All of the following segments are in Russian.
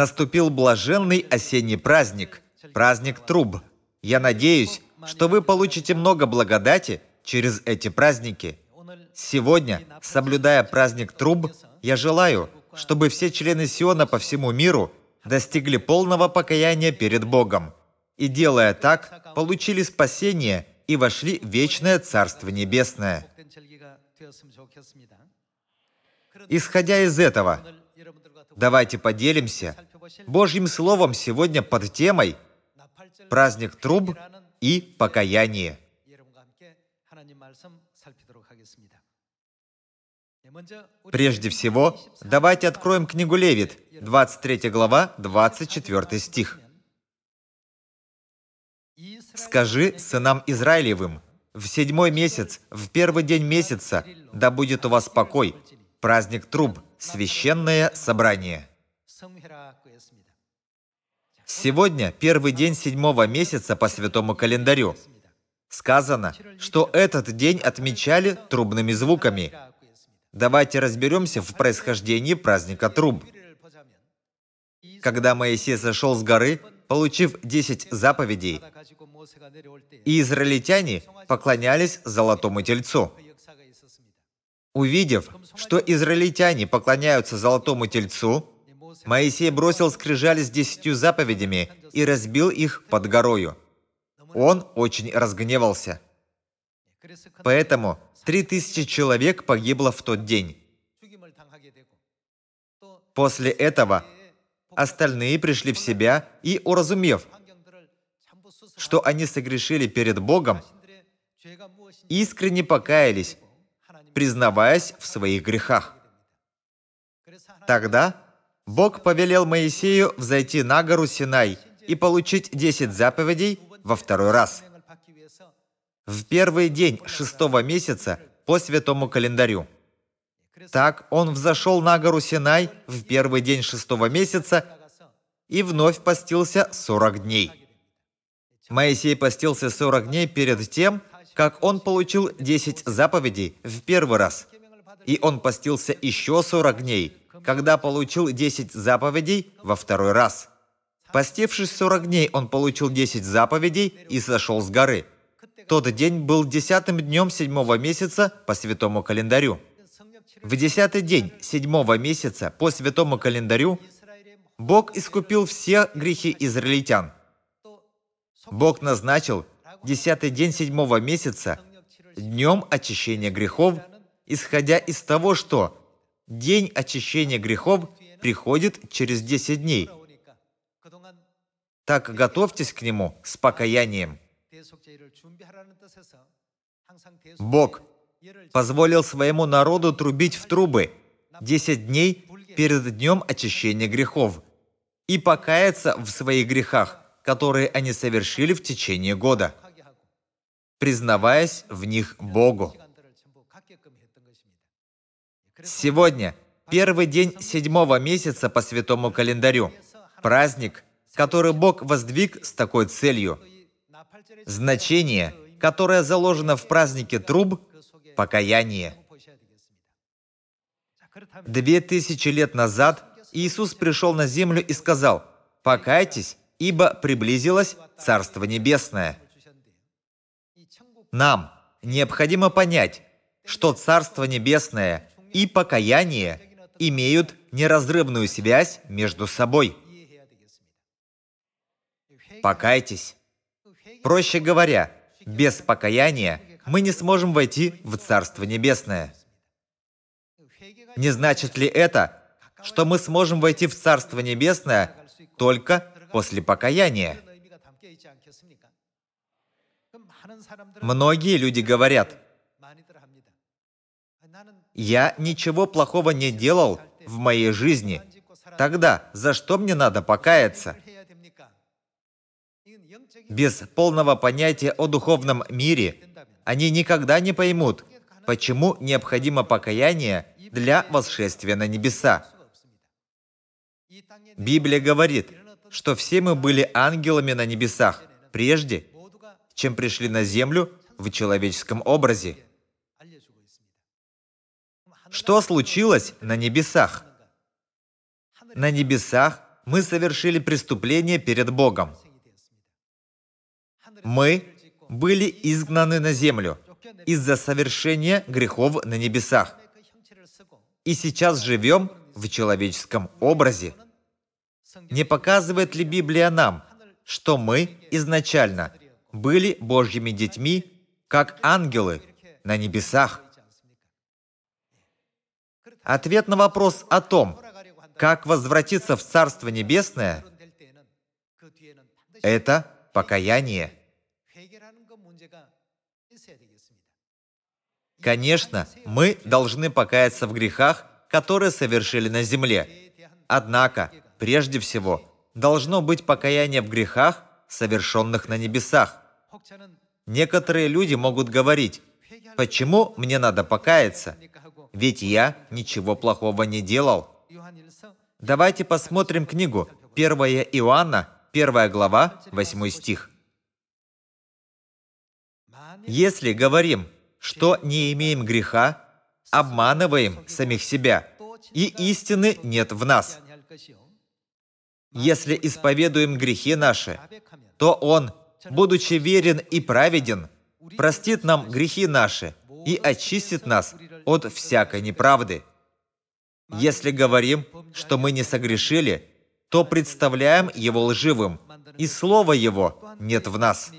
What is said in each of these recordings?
наступил блаженный осенний праздник, праздник труб. Я надеюсь, что вы получите много благодати через эти праздники. Сегодня, соблюдая праздник труб, я желаю, чтобы все члены Сиона по всему миру достигли полного покаяния перед Богом и, делая так, получили спасение и вошли в вечное Царство Небесное. Исходя из этого, давайте поделимся Божьим Словом сегодня под темой «Праздник труб и покаяние». Прежде всего, давайте откроем книгу Левит, 23 глава, 24 стих. «Скажи сынам Израилевым, в седьмой месяц, в первый день месяца, да будет у вас покой, праздник труб, священное собрание». Сегодня первый день седьмого месяца по святому календарю. Сказано, что этот день отмечали трубными звуками. Давайте разберемся в происхождении праздника труб. Когда Моисей сошел с горы, получив десять заповедей, и израильтяне поклонялись золотому тельцу. Увидев, что израильтяне поклоняются золотому тельцу, Моисей бросил скрижали с десятью заповедями и разбил их под горою. Он очень разгневался. Поэтому три тысячи человек погибло в тот день. После этого остальные пришли в себя и, уразумев, что они согрешили перед Богом, искренне покаялись, признаваясь в своих грехах. Тогда Бог повелел Моисею взойти на гору Синай и получить десять заповедей во второй раз. В первый день шестого месяца по святому календарю. Так он взошел на гору Синай в первый день шестого месяца и вновь постился 40 дней. Моисей постился 40 дней перед тем, как он получил 10 заповедей в первый раз. И он постился еще 40 дней когда получил 10 заповедей во второй раз. Постившись 40 дней, он получил 10 заповедей и сошел с горы. Тот день был десятым днем седьмого месяца по святому календарю. В десятый день седьмого месяца по святому календарю Бог искупил все грехи израильтян. Бог назначил десятый день седьмого месяца днем очищения грехов, исходя из того, что День очищения грехов приходит через 10 дней. Так готовьтесь к нему с покаянием. Бог позволил своему народу трубить в трубы 10 дней перед днем очищения грехов и покаяться в своих грехах, которые они совершили в течение года, признаваясь в них Богу. Сегодня первый день седьмого месяца по святому календарю. Праздник, который Бог воздвиг с такой целью. Значение, которое заложено в празднике труб – покаяние. Две тысячи лет назад Иисус пришел на землю и сказал «Покайтесь, ибо приблизилось Царство Небесное». Нам необходимо понять, что Царство Небесное и покаяние имеют неразрывную связь между собой. Покайтесь. Проще говоря, без покаяния мы не сможем войти в Царство Небесное. Не значит ли это, что мы сможем войти в Царство Небесное только после покаяния? Многие люди говорят – я ничего плохого не делал в моей жизни. Тогда за что мне надо покаяться? Без полного понятия о духовном мире они никогда не поймут, почему необходимо покаяние для восшествия на небеса. Библия говорит, что все мы были ангелами на небесах прежде, чем пришли на землю в человеческом образе. Что случилось на небесах? На небесах мы совершили преступление перед Богом. Мы были изгнаны на землю из-за совершения грехов на небесах. И сейчас живем в человеческом образе. Не показывает ли Библия нам, что мы изначально были Божьими детьми, как ангелы на небесах? Ответ на вопрос о том, как возвратиться в Царство Небесное, это покаяние. Конечно, мы должны покаяться в грехах, которые совершили на земле. Однако, прежде всего, должно быть покаяние в грехах, совершенных на небесах. Некоторые люди могут говорить, почему мне надо покаяться? ведь я ничего плохого не делал. Давайте посмотрим книгу 1 Иоанна, 1 глава, 8 стих. Если говорим, что не имеем греха, обманываем самих себя, и истины нет в нас. Если исповедуем грехи наши, то Он, будучи верен и праведен, простит нам грехи наши и очистит нас от всякой неправды. Если говорим, что мы не согрешили, то представляем его лживым, и слова его нет в нас.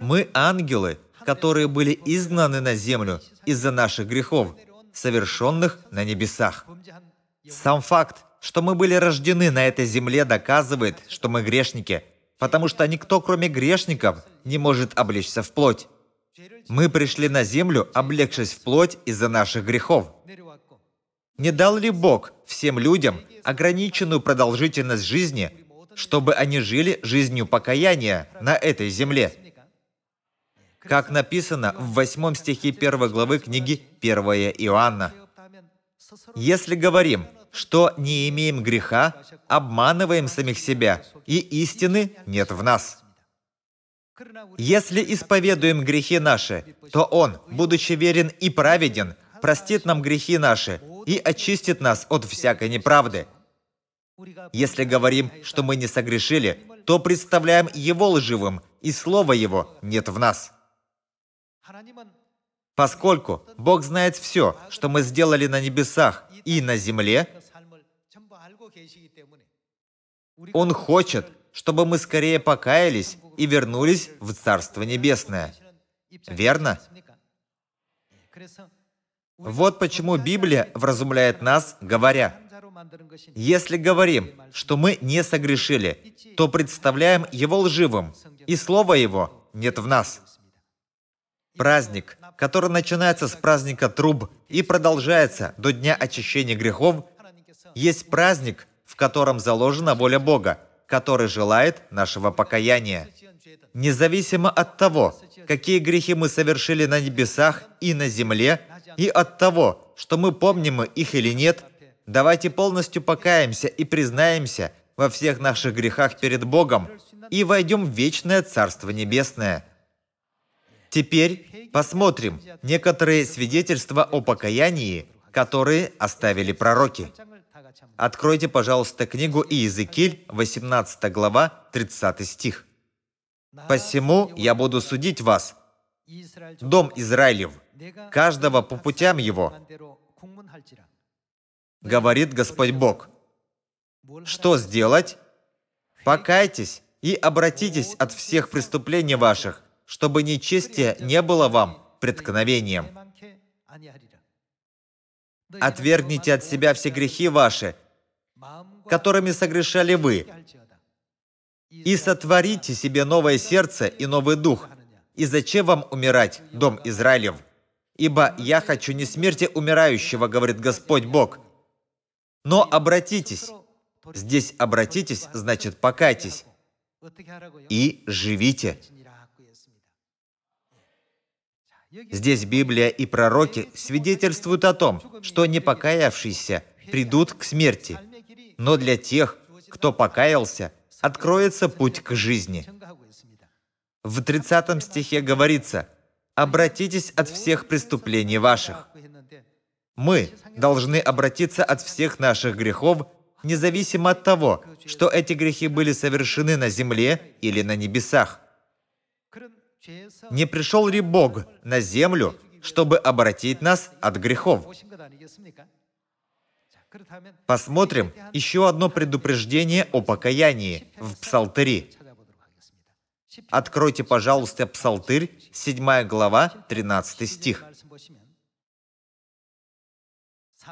Мы ангелы, которые были изгнаны на землю из-за наших грехов, совершенных на небесах. Сам факт, что мы были рождены на этой земле, доказывает, что мы грешники – потому что никто, кроме грешников, не может облечься в плоть. Мы пришли на землю, облегшись в плоть из-за наших грехов. Не дал ли Бог всем людям ограниченную продолжительность жизни, чтобы они жили жизнью покаяния на этой земле? Как написано в 8 стихе 1 главы книги 1 Иоанна. Если говорим, что не имеем греха, обманываем самих себя, и истины нет в нас. Если исповедуем грехи наши, то Он, будучи верен и праведен, простит нам грехи наши и очистит нас от всякой неправды. Если говорим, что мы не согрешили, то представляем Его лживым, и Слово Его нет в нас. Поскольку Бог знает все, что мы сделали на небесах и на земле, Он хочет, чтобы мы скорее покаялись и вернулись в Царство Небесное. Верно? Вот почему Библия вразумляет нас, говоря, если говорим, что мы не согрешили, то представляем Его лживым, и Слово Его нет в нас. Праздник, который начинается с праздника труб и продолжается до Дня очищения грехов, есть праздник, в котором заложена воля Бога, который желает нашего покаяния. Независимо от того, какие грехи мы совершили на небесах и на земле, и от того, что мы помним их или нет, давайте полностью покаемся и признаемся во всех наших грехах перед Богом и войдем в вечное Царство Небесное – Теперь посмотрим некоторые свидетельства о покаянии, которые оставили пророки. Откройте, пожалуйста, книгу Иезекииль, 18 глава, 30 стих. «Посему я буду судить вас, дом Израилев, каждого по путям его, говорит Господь Бог. Что сделать? Покайтесь и обратитесь от всех преступлений ваших, чтобы нечестие не было вам преткновением. Отвергните от себя все грехи ваши, которыми согрешали вы, и сотворите себе новое сердце и новый дух. И зачем вам умирать, дом Израилев? Ибо я хочу не смерти умирающего, говорит Господь Бог. Но обратитесь. Здесь обратитесь, значит покайтесь. И живите. Здесь Библия и пророки свидетельствуют о том, что не покаявшиеся придут к смерти. Но для тех, кто покаялся, откроется путь к жизни. В 30 стихе говорится «Обратитесь от всех преступлений ваших». Мы должны обратиться от всех наших грехов, независимо от того, что эти грехи были совершены на земле или на небесах. Не пришел ли Бог на землю, чтобы обратить нас от грехов? Посмотрим еще одно предупреждение о покаянии в Псалтыри. Откройте, пожалуйста, Псалтырь, 7 глава, 13 стих.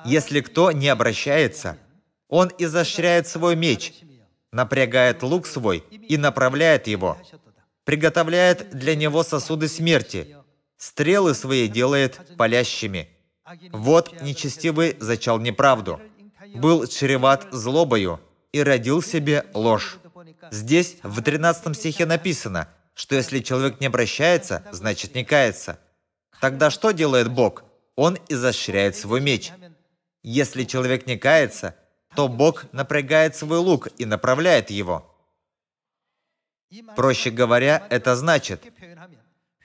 Если кто не обращается, он изощряет свой меч, напрягает лук свой и направляет его, приготовляет для него сосуды смерти, стрелы свои делает палящими. Вот нечестивый зачал неправду, был чреват злобою и родил себе ложь. Здесь в 13 стихе написано, что если человек не обращается, значит не кается. Тогда что делает Бог? Он изощряет свой меч. Если человек не кается, то Бог напрягает свой лук и направляет его. Проще говоря, это значит,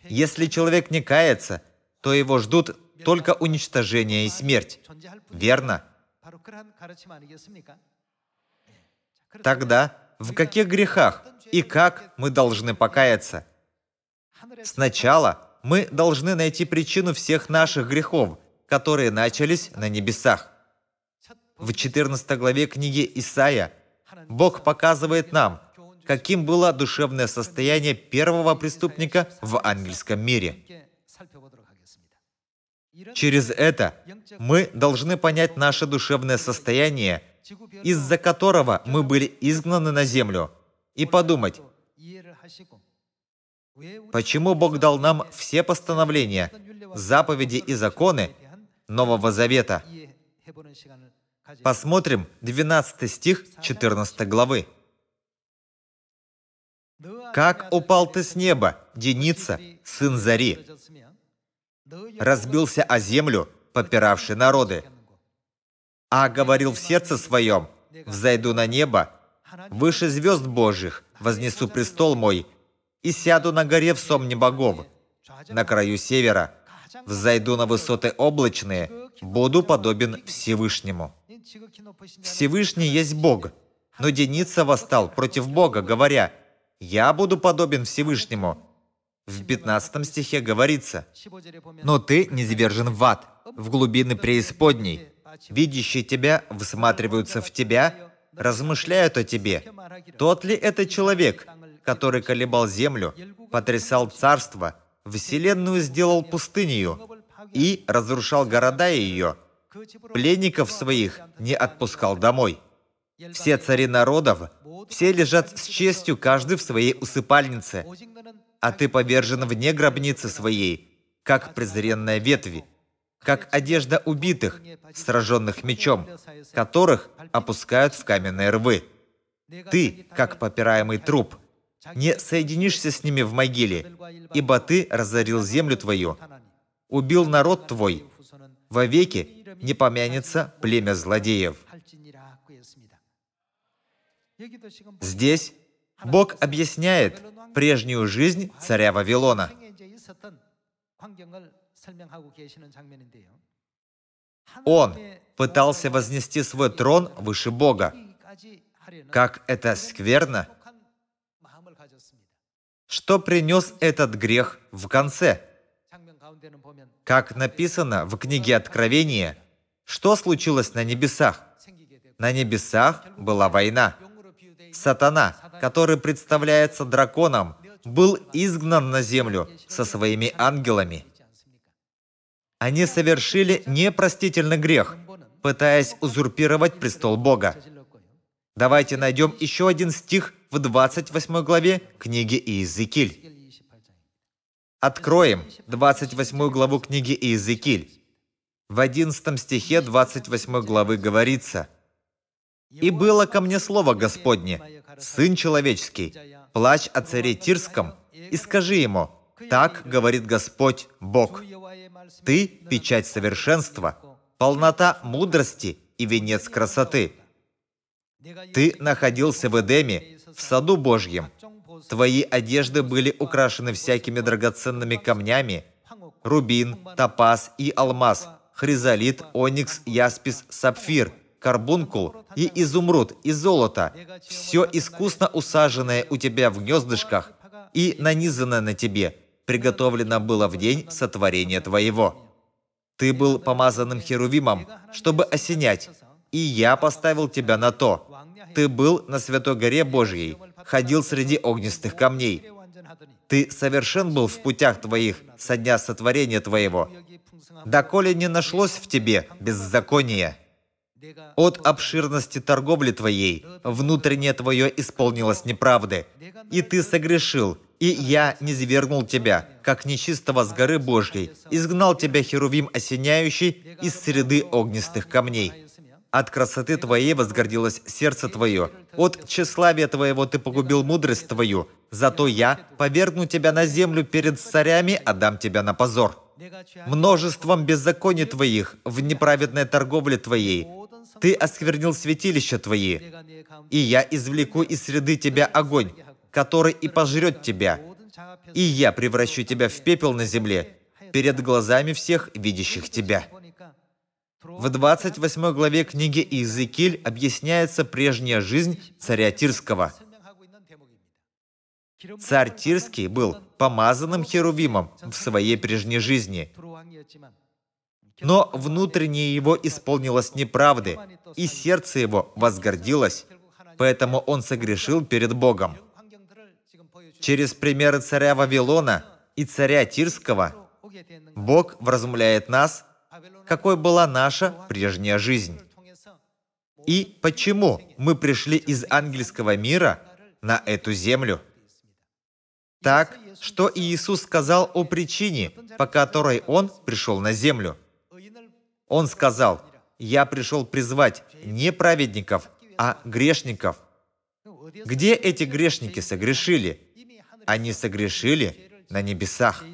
если человек не кается, то его ждут только уничтожение и смерть. Верно? Тогда в каких грехах и как мы должны покаяться? Сначала мы должны найти причину всех наших грехов, которые начались на небесах. В 14 главе книги Исаия Бог показывает нам, каким было душевное состояние первого преступника в ангельском мире. Через это мы должны понять наше душевное состояние, из-за которого мы были изгнаны на землю, и подумать, почему Бог дал нам все постановления, заповеди и законы Нового Завета. Посмотрим 12 стих 14 главы. Как упал ты с неба, Деница, сын Зари? Разбился о землю, попиравший народы. А говорил в сердце своем, взойду на небо, выше звезд Божьих вознесу престол мой и сяду на горе в сомне богов, на краю севера, взойду на высоты облачные, буду подобен Всевышнему. Всевышний есть Бог, но Деница восстал против Бога, говоря – «Я буду подобен Всевышнему». В 15 стихе говорится, «Но ты не завержен в ад, в глубины преисподней. Видящие тебя всматриваются в тебя, размышляют о тебе. Тот ли это человек, который колебал землю, потрясал царство, вселенную сделал пустынью и разрушал города ее, пленников своих не отпускал домой?» Все цари народов, все лежат с честью каждый в своей усыпальнице, а ты повержен вне гробницы своей, как презренная ветви, как одежда убитых, сраженных мечом, которых опускают в каменные рвы. Ты, как попираемый труп, не соединишься с ними в могиле, ибо ты разорил землю твою, убил народ твой, вовеки не помянется племя злодеев. Здесь Бог объясняет прежнюю жизнь царя Вавилона. Он пытался вознести свой трон выше Бога. Как это скверно! Что принес этот грех в конце? Как написано в книге Откровения, что случилось на небесах? На небесах была война. Сатана, который представляется драконом, был изгнан на землю со своими ангелами. Они совершили непростительный грех, пытаясь узурпировать престол Бога. Давайте найдем еще один стих в 28 главе книги Иезекииль. Откроем 28 главу книги Иезекииль. В 11 стихе 28 главы говорится – и было ко мне слово Господне, Сын человеческий, плачь о царе Тирском и скажи ему, так говорит Господь Бог, ты – печать совершенства, полнота мудрости и венец красоты. Ты находился в Эдеме, в саду Божьем. Твои одежды были украшены всякими драгоценными камнями, рубин, топаз и алмаз, хризолит, оникс, яспис, сапфир – карбункул и изумруд, и золото, все искусно усаженное у тебя в гнездышках и нанизанное на тебе, приготовлено было в день сотворения твоего. Ты был помазанным херувимом, чтобы осенять, и я поставил тебя на то. Ты был на Святой Горе Божьей, ходил среди огнистых камней. Ты совершен был в путях твоих со дня сотворения твоего, доколе не нашлось в тебе беззакония. От обширности торговли твоей внутреннее твое исполнилось неправды, и ты согрешил, и я не низвергнул тебя, как нечистого с горы Божьей, изгнал тебя, Херувим осеняющий, из среды огнистых камней. От красоты твоей возгордилось сердце твое. От тщеславия твоего ты погубил мудрость твою. Зато я повергну тебя на землю перед царями, отдам а тебя на позор. Множеством беззаконий твоих, в неправедной торговле твоей, ты осквернил святилища твои, и я извлеку из среды тебя огонь, который и пожрет тебя, и я превращу тебя в пепел на земле перед глазами всех, видящих тебя». В 28 главе книги Иезекииль объясняется прежняя жизнь царя Тирского. Царь Тирский был помазанным херувимом в своей прежней жизни. Но внутреннее его исполнилось неправды, и сердце его возгордилось, поэтому он согрешил перед Богом. Через примеры царя Вавилона и царя Тирского Бог вразумляет нас, какой была наша прежняя жизнь. И почему мы пришли из ангельского мира на эту землю. Так, что Иисус сказал о причине, по которой Он пришел на землю – он сказал, «Я пришел призвать не праведников, а грешников». Где эти грешники согрешили? Они согрешили на небесах.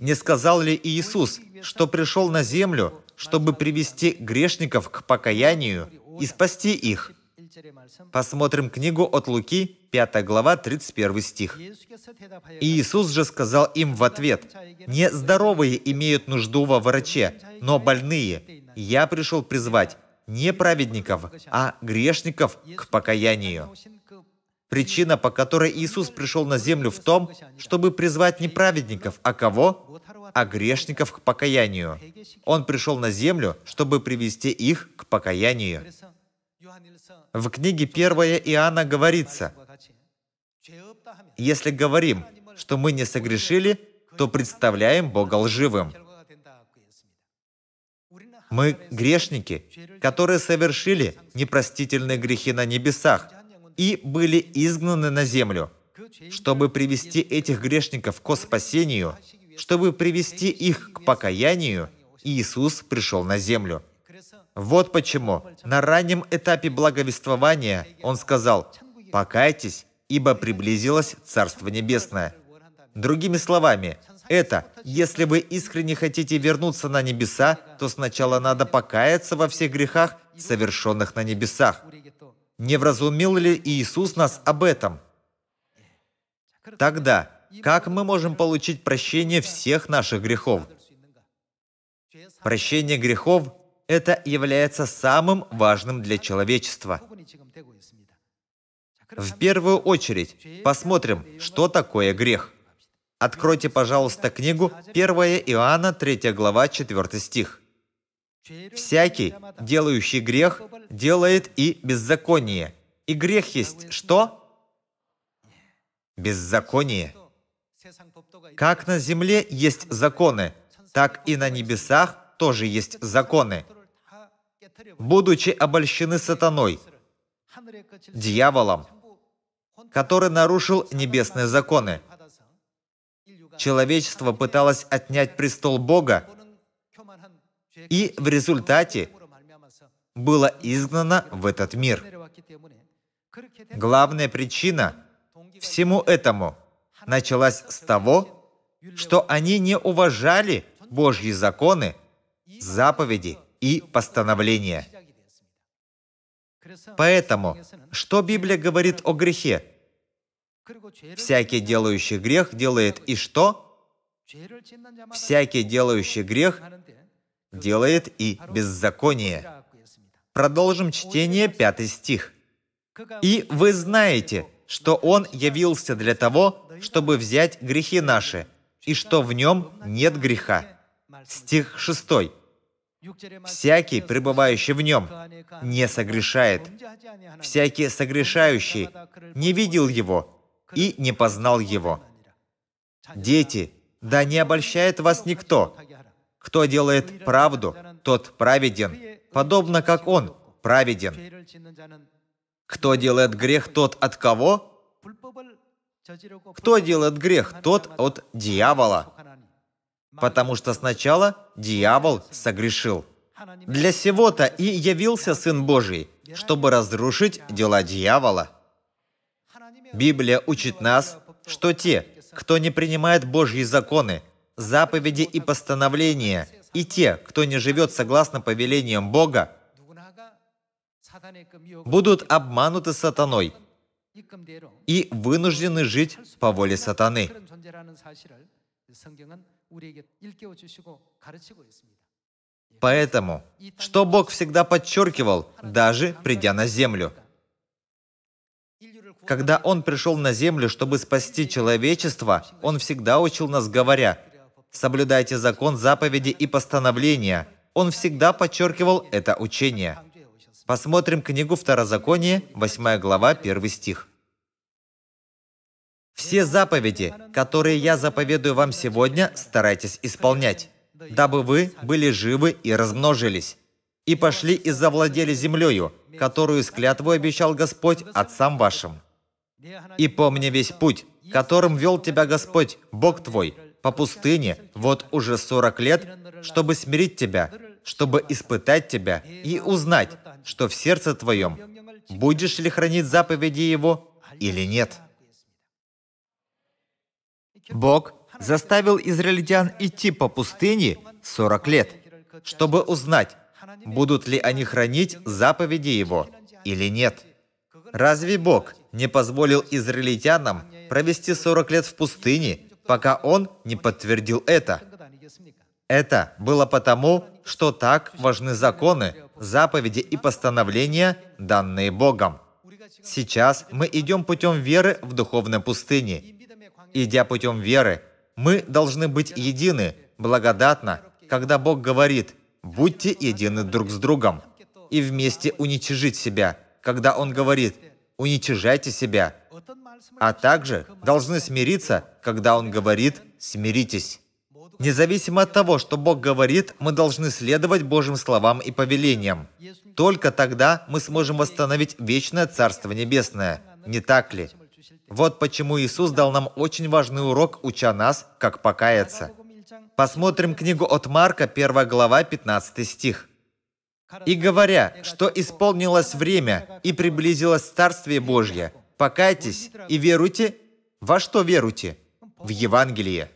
Не сказал ли Иисус, что пришел на землю, чтобы привести грешников к покаянию и спасти их? Посмотрим книгу от Луки, 5 глава, 31 стих. «Иисус же сказал им в ответ, «Не здоровые имеют нужду во враче, но больные. Я пришел призвать не праведников, а грешников к покаянию». Причина, по которой Иисус пришел на землю в том, чтобы призвать не праведников, а кого? А грешников к покаянию. Он пришел на землю, чтобы привести их к покаянию. В книге 1 Иоанна говорится, «Если говорим, что мы не согрешили, то представляем Бога лживым». Мы грешники, которые совершили непростительные грехи на небесах и были изгнаны на землю, чтобы привести этих грешников к спасению, чтобы привести их к покаянию, Иисус пришел на землю – вот почему на раннем этапе благовествования он сказал «покайтесь, ибо приблизилось Царство Небесное». Другими словами, это если вы искренне хотите вернуться на небеса, то сначала надо покаяться во всех грехах, совершенных на небесах. Не вразумил ли Иисус нас об этом? Тогда, как мы можем получить прощение всех наших грехов? Прощение грехов это является самым важным для человечества. В первую очередь посмотрим, что такое грех. Откройте, пожалуйста, книгу 1 Иоанна 3 глава 4 стих. «Всякий, делающий грех, делает и беззаконие. И грех есть что? Беззаконие. Как на земле есть законы, так и на небесах тоже есть законы – будучи обольщены сатаной, дьяволом, который нарушил небесные законы. Человечество пыталось отнять престол Бога, и в результате было изгнано в этот мир. Главная причина всему этому началась с того, что они не уважали Божьи законы, заповеди – и постановления. Поэтому, что Библия говорит о грехе? Всякий делающий грех делает и что? Всякий делающий грех делает и беззаконие. Продолжим чтение, пятый стих. «И вы знаете, что Он явился для того, чтобы взять грехи наши, и что в Нем нет греха». Стих шестой. Всякий, пребывающий в нем, не согрешает. Всякий согрешающий не видел его и не познал его. Дети, да не обольщает вас никто. Кто делает правду, тот праведен, подобно как он праведен. Кто делает грех, тот от кого? Кто делает грех, тот от дьявола потому что сначала дьявол согрешил. Для сего-то и явился Сын Божий, чтобы разрушить дела дьявола. Библия учит нас, что те, кто не принимает Божьи законы, заповеди и постановления, и те, кто не живет согласно повелениям Бога, будут обмануты сатаной и вынуждены жить по воле сатаны. Поэтому, что Бог всегда подчеркивал, даже придя на землю. Когда Он пришел на землю, чтобы спасти человечество, Он всегда учил нас, говоря, «Соблюдайте закон, заповеди и постановления». Он всегда подчеркивал это учение. Посмотрим книгу Второзаконие, 8 глава, 1 стих. Все заповеди, которые я заповедую вам сегодня, старайтесь исполнять, дабы вы были живы и размножились, и пошли и завладели землею, которую с клятвой обещал Господь отцам вашим. И помни весь путь, которым вел тебя Господь, Бог твой, по пустыне вот уже сорок лет, чтобы смирить тебя, чтобы испытать тебя и узнать, что в сердце твоем, будешь ли хранить заповеди Его или нет. Бог заставил израильтян идти по пустыне 40 лет, чтобы узнать, будут ли они хранить заповеди Его или нет. Разве Бог не позволил израильтянам провести 40 лет в пустыне, пока Он не подтвердил это? Это было потому, что так важны законы, заповеди и постановления, данные Богом. Сейчас мы идем путем веры в духовной пустыне, идя путем веры, мы должны быть едины, благодатно, когда Бог говорит «будьте едины друг с другом» и вместе уничижить себя, когда Он говорит «уничижайте себя», а также должны смириться, когда Он говорит «смиритесь». Независимо от того, что Бог говорит, мы должны следовать Божьим словам и повелениям. Только тогда мы сможем восстановить вечное Царство Небесное, не так ли? Вот почему Иисус дал нам очень важный урок, уча нас, как покаяться. Посмотрим книгу от Марка, 1 глава, 15 стих. «И говоря, что исполнилось время и приблизилось Царствие Божье, покайтесь и веруйте». Во что веруйте? В Евангелие.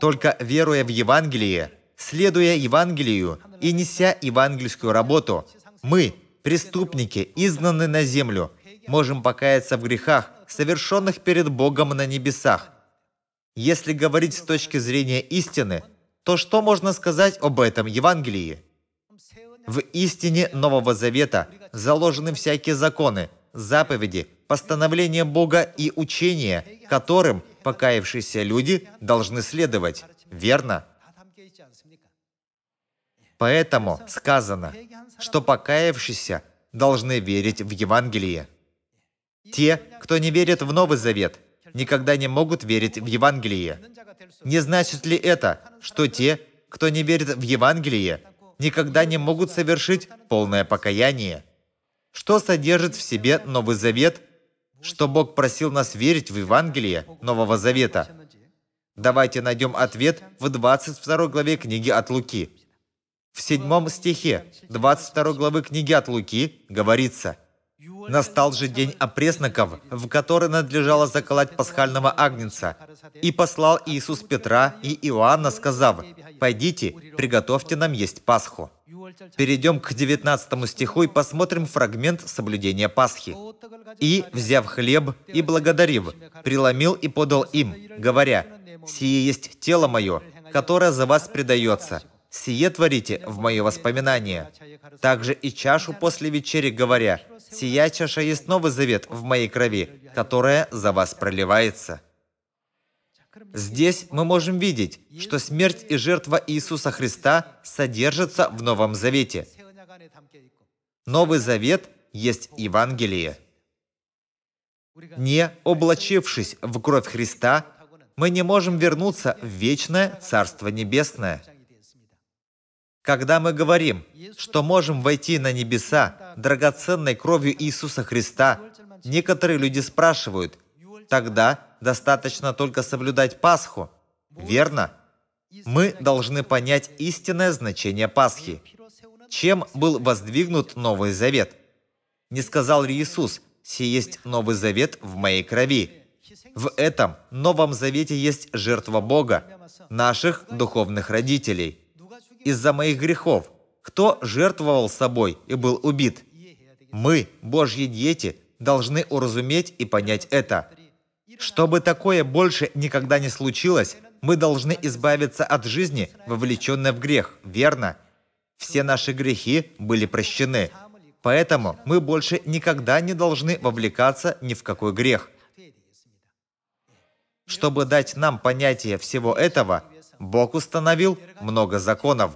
Только веруя в Евангелие, следуя Евангелию и неся евангельскую работу, мы, преступники, изгнаны на землю, можем покаяться в грехах совершенных перед Богом на небесах. Если говорить с точки зрения истины, то что можно сказать об этом Евангелии? В истине Нового Завета заложены всякие законы, заповеди, постановления Бога и учения, которым покаявшиеся люди должны следовать. Верно? Поэтому сказано, что покаявшиеся должны верить в Евангелие. Те, кто не верит в Новый Завет, никогда не могут верить в Евангелие. Не значит ли это, что те, кто не верит в Евангелие, никогда не могут совершить полное покаяние? Что содержит в себе Новый Завет, что Бог просил нас верить в Евангелие Нового Завета? Давайте найдем ответ в 22 главе книги от Луки. В 7 стихе 22 главы книги от Луки говорится – Настал же день опресноков, в который надлежало заколоть пасхального агнца. И послал Иисус Петра и Иоанна, сказав, «Пойдите, приготовьте нам есть Пасху». Перейдем к 19 стиху и посмотрим фрагмент соблюдения Пасхи. «И, взяв хлеб и благодарив, преломил и подал им, говоря, «Сие есть тело мое, которое за вас предается, сие творите в мое воспоминание». Также и чашу после вечери, говоря, Сия чаша есть новый завет в моей крови, которая за вас проливается. Здесь мы можем видеть, что смерть и жертва Иисуса Христа содержатся в Новом Завете. Новый Завет есть Евангелие. Не облачившись в кровь Христа, мы не можем вернуться в вечное Царство Небесное – когда мы говорим, что можем войти на небеса драгоценной кровью Иисуса Христа, некоторые люди спрашивают, тогда достаточно только соблюдать Пасху, верно? Мы должны понять истинное значение Пасхи. Чем был воздвигнут Новый Завет? Не сказал ли Иисус, «Си есть Новый Завет в моей крови»? В этом Новом Завете есть жертва Бога, наших духовных родителей – из-за моих грехов, кто жертвовал собой и был убит. Мы, Божьи дети, должны уразуметь и понять это. Чтобы такое больше никогда не случилось, мы должны избавиться от жизни, вовлеченной в грех, верно? Все наши грехи были прощены. Поэтому мы больше никогда не должны вовлекаться ни в какой грех. Чтобы дать нам понятие всего этого, Бог установил много законов.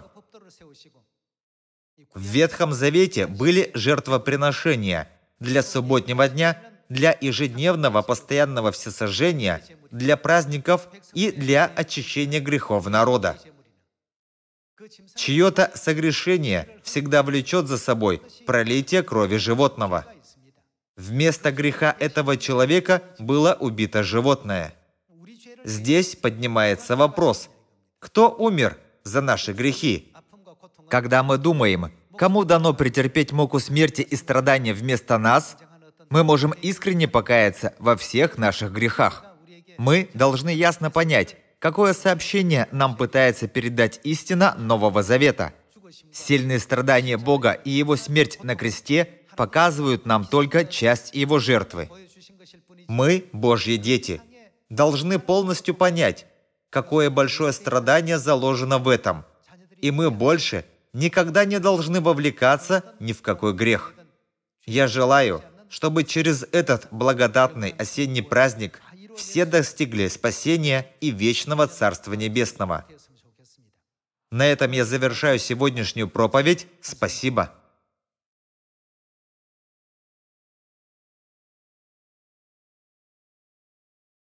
В Ветхом Завете были жертвоприношения для субботнего дня, для ежедневного постоянного всесожжения, для праздников и для очищения грехов народа. Чье-то согрешение всегда влечет за собой пролитие крови животного. Вместо греха этого человека было убито животное. Здесь поднимается вопрос – кто умер за наши грехи? Когда мы думаем, кому дано претерпеть муку смерти и страдания вместо нас, мы можем искренне покаяться во всех наших грехах. Мы должны ясно понять, какое сообщение нам пытается передать истина Нового Завета. Сильные страдания Бога и Его смерть на кресте показывают нам только часть Его жертвы. Мы, Божьи дети, должны полностью понять, какое большое страдание заложено в этом. И мы больше никогда не должны вовлекаться ни в какой грех. Я желаю, чтобы через этот благодатный осенний праздник все достигли спасения и вечного Царства Небесного. На этом я завершаю сегодняшнюю проповедь. Спасибо.